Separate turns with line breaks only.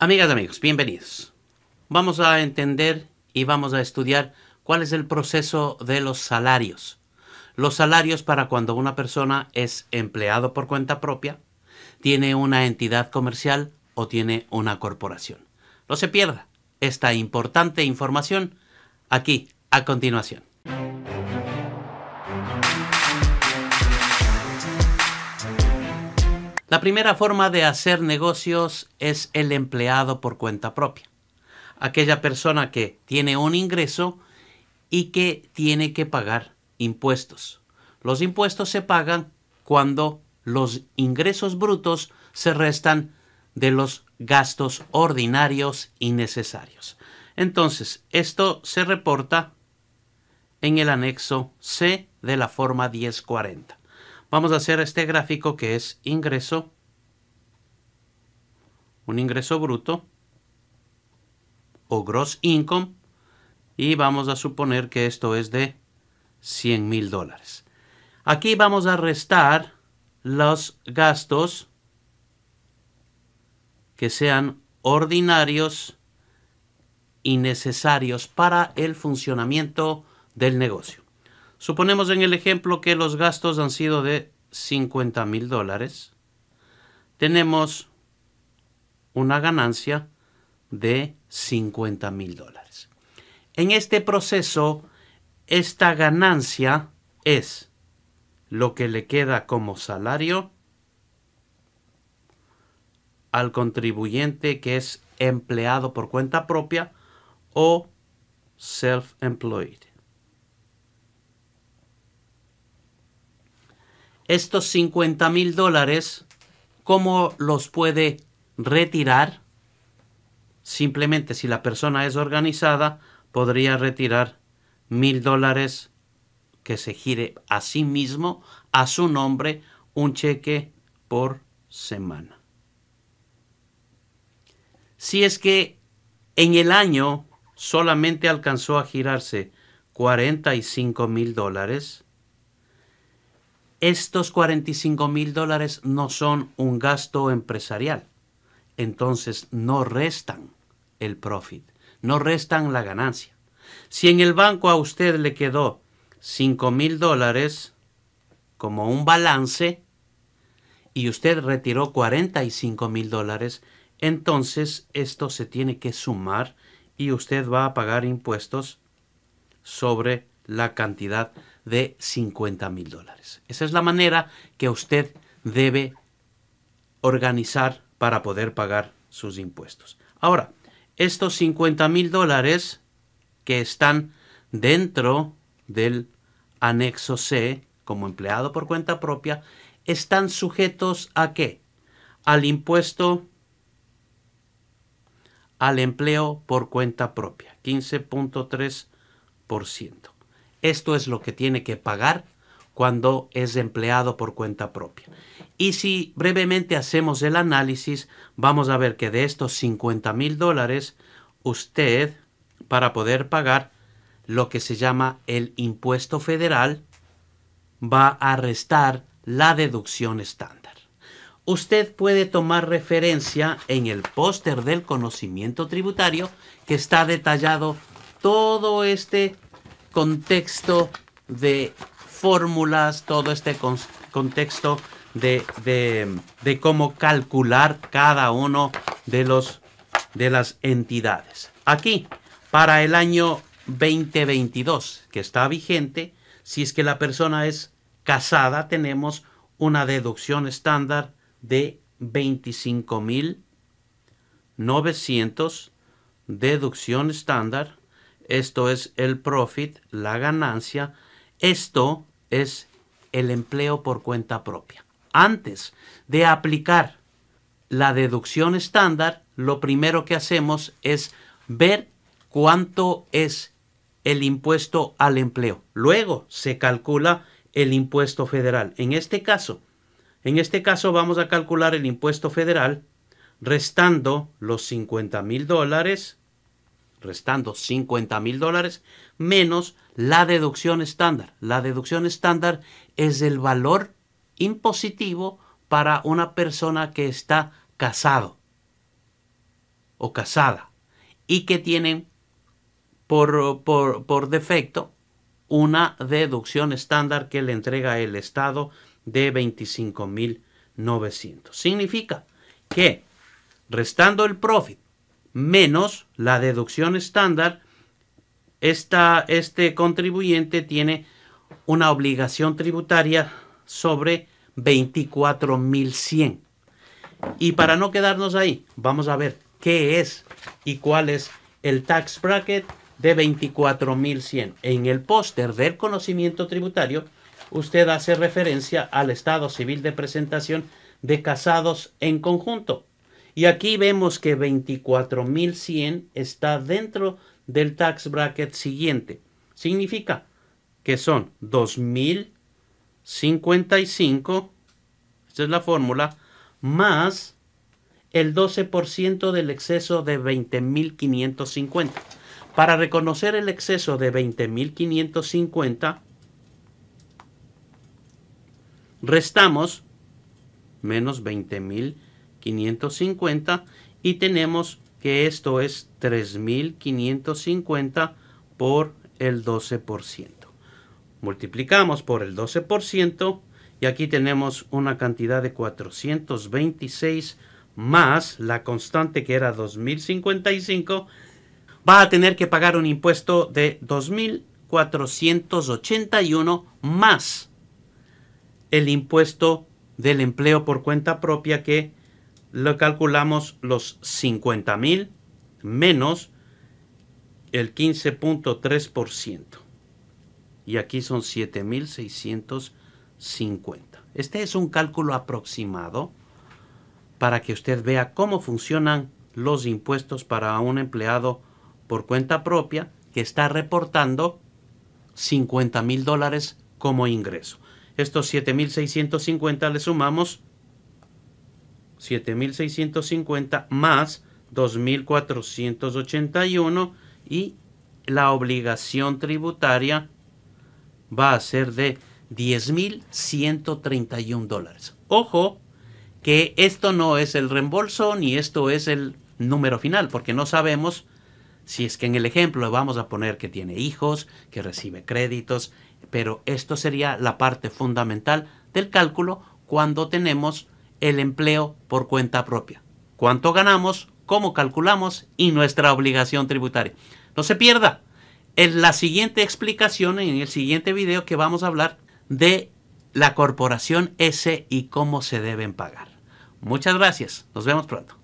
Amigas, y amigos, bienvenidos. Vamos a entender y vamos a estudiar cuál es el proceso de los salarios. Los salarios para cuando una persona es empleado por cuenta propia, tiene una entidad comercial o tiene una corporación. No se pierda esta importante información aquí a continuación. La primera forma de hacer negocios es el empleado por cuenta propia. Aquella persona que tiene un ingreso y que tiene que pagar impuestos. Los impuestos se pagan cuando los ingresos brutos se restan de los gastos ordinarios y necesarios. Entonces, esto se reporta en el anexo C de la forma 1040. Vamos a hacer este gráfico que es ingreso, un ingreso bruto o gross income y vamos a suponer que esto es de 100 mil dólares. Aquí vamos a restar los gastos que sean ordinarios y necesarios para el funcionamiento del negocio. Suponemos en el ejemplo que los gastos han sido de 50 mil dólares. Tenemos una ganancia de 50 mil dólares. En este proceso, esta ganancia es lo que le queda como salario al contribuyente que es empleado por cuenta propia o self-employed. estos 50 mil dólares, ¿cómo los puede retirar? Simplemente si la persona es organizada, podría retirar mil dólares que se gire a sí mismo, a su nombre, un cheque por semana. Si es que en el año solamente alcanzó a girarse 45 mil dólares, estos 45 mil dólares no son un gasto empresarial. Entonces no restan el profit, no restan la ganancia. Si en el banco a usted le quedó 5 mil dólares como un balance y usted retiró 45 mil dólares, entonces esto se tiene que sumar y usted va a pagar impuestos sobre la cantidad de 50 mil dólares. Esa es la manera que usted debe organizar para poder pagar sus impuestos. Ahora, estos $50,000 mil dólares que están dentro del anexo C como empleado por cuenta propia están sujetos a qué? Al impuesto al empleo por cuenta propia, 15.3%. Esto es lo que tiene que pagar cuando es empleado por cuenta propia. Y si brevemente hacemos el análisis, vamos a ver que de estos 50 mil dólares, usted, para poder pagar lo que se llama el impuesto federal, va a restar la deducción estándar. Usted puede tomar referencia en el póster del conocimiento tributario que está detallado todo este contexto de fórmulas, todo este contexto de, cómo calcular cada uno de, los, de las entidades. Aquí, para el año 2022, que está vigente, si es que la persona es casada, tenemos una deducción estándar de 25.900, deducción estándar esto es el profit, la ganancia, esto es el empleo por cuenta propia. Antes de aplicar la deducción estándar, lo primero que hacemos es ver cuánto es el impuesto al empleo. Luego se calcula el impuesto federal. En este caso, en este caso vamos a calcular el impuesto federal restando los 50 mil dólares restando 50 mil dólares, menos la deducción estándar. La deducción estándar es el valor impositivo para una persona que está casado o casada y que tiene por, por defecto una deducción estándar que le entrega el Estado de 900. Significa que restando el profit menos la deducción estándar, este contribuyente tiene una obligación tributaria sobre 24.100. Y para no quedarnos ahí, vamos a ver qué es y cuál es el tax bracket de 24.100. En el póster del conocimiento tributario, usted hace referencia al estado civil de presentación de casados en conjunto. Y aquí vemos que 24.100 está dentro del tax bracket siguiente. Significa que son 2.055, esta es la fórmula, más el 12% del exceso de 20.550. Para reconocer el exceso de 20.550, restamos menos 20.550 550 y tenemos que esto es 3.550 por el 12%. Multiplicamos por el 12% y aquí tenemos una cantidad de 426 más la constante que era 2055. Va a tener que pagar un impuesto de 2481 más el impuesto del empleo por cuenta propia que le calculamos los 50.000 menos el 15.3%. Y aquí son 7.650. Este es un cálculo aproximado para que usted vea cómo funcionan los impuestos para un empleado por cuenta propia que está reportando 50 mil dólares como ingreso. Estos 7.650 le sumamos 7.650 más 2.481 y la obligación tributaria va a ser de 10.131 dólares. Ojo que esto no es el reembolso ni esto es el número final, porque no sabemos si es que en el ejemplo vamos a poner que tiene hijos, que recibe créditos, pero esto sería la parte fundamental del cálculo cuando tenemos el empleo por cuenta propia. Cuánto ganamos, cómo calculamos y nuestra obligación tributaria. No se pierda en la siguiente explicación, en el siguiente video que vamos a hablar de la corporación S y cómo se deben pagar. Muchas gracias. Nos vemos pronto.